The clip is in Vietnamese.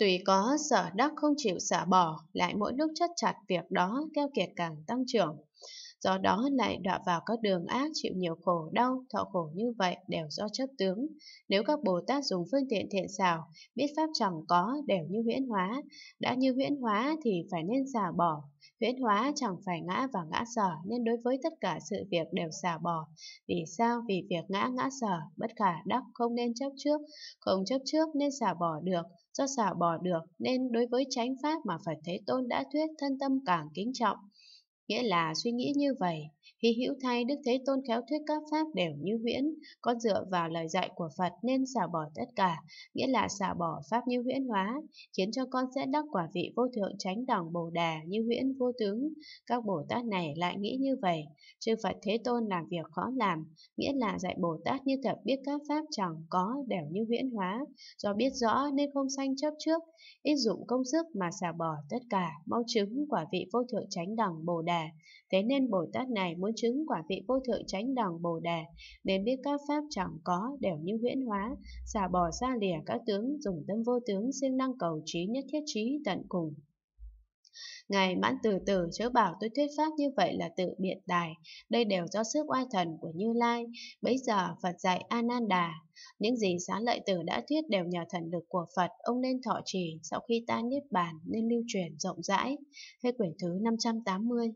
tùy có sở đắc không chịu xả bỏ, lại mỗi lúc chất chặt việc đó keo kiệt càng tăng trưởng do đó lại đọa vào các đường ác chịu nhiều khổ đau, thọ khổ như vậy đều do chấp tướng. Nếu các Bồ Tát dùng phương tiện thiện xảo, biết pháp chẳng có đều như huyễn hóa, đã như huyễn hóa thì phải nên xả bỏ, huyễn hóa chẳng phải ngã và ngã sở nên đối với tất cả sự việc đều xả bỏ. Vì sao? Vì việc ngã ngã sở, bất khả đắc không nên chấp trước, không chấp trước nên xả bỏ được, do xả bỏ được nên đối với chánh pháp mà Phật Thế Tôn đã thuyết thân tâm càng kính trọng. Nghĩa là suy nghĩ như vậy Hí hữu thay Đức Thế Tôn khéo thuyết các pháp đều như huyễn, có dựa vào lời dạy của Phật nên xả bỏ tất cả, nghĩa là xả bỏ pháp như huyễn hóa, khiến cho con sẽ đắc quả vị vô thượng chánh đẳng bồ đà như huyễn vô tướng. Các Bồ Tát này lại nghĩ như vậy, chư Phật Thế Tôn làm việc khó làm, nghĩa là dạy Bồ Tát như thật biết các pháp chẳng có đều như huyễn hóa, do biết rõ nên không sanh chấp trước, ít dụng công sức mà xả bỏ tất cả, mau chứng quả vị vô thượng chánh đẳng bồ đà. Thế nên Bồ Tát này muốn chứng quả vị vô thượng chánh đẳng bồ đề nên biết các pháp chẳng có đều như huyễn hóa xả bỏ ra lìa các tướng dùng tâm vô tướng siêng năng cầu trí nhất thiết trí tận cùng Ngài mãn từ từ chớ bảo tôi thuyết pháp như vậy là tự biện đài đây đều do sức oai thần của Như Lai. Bấy giờ Phật dạy Ananda, những gì xá lợi tử đã thuyết đều nhờ thần lực của Phật, ông nên thọ trì, sau khi ta niết bàn nên lưu truyền rộng rãi. Hết quyển thứ 580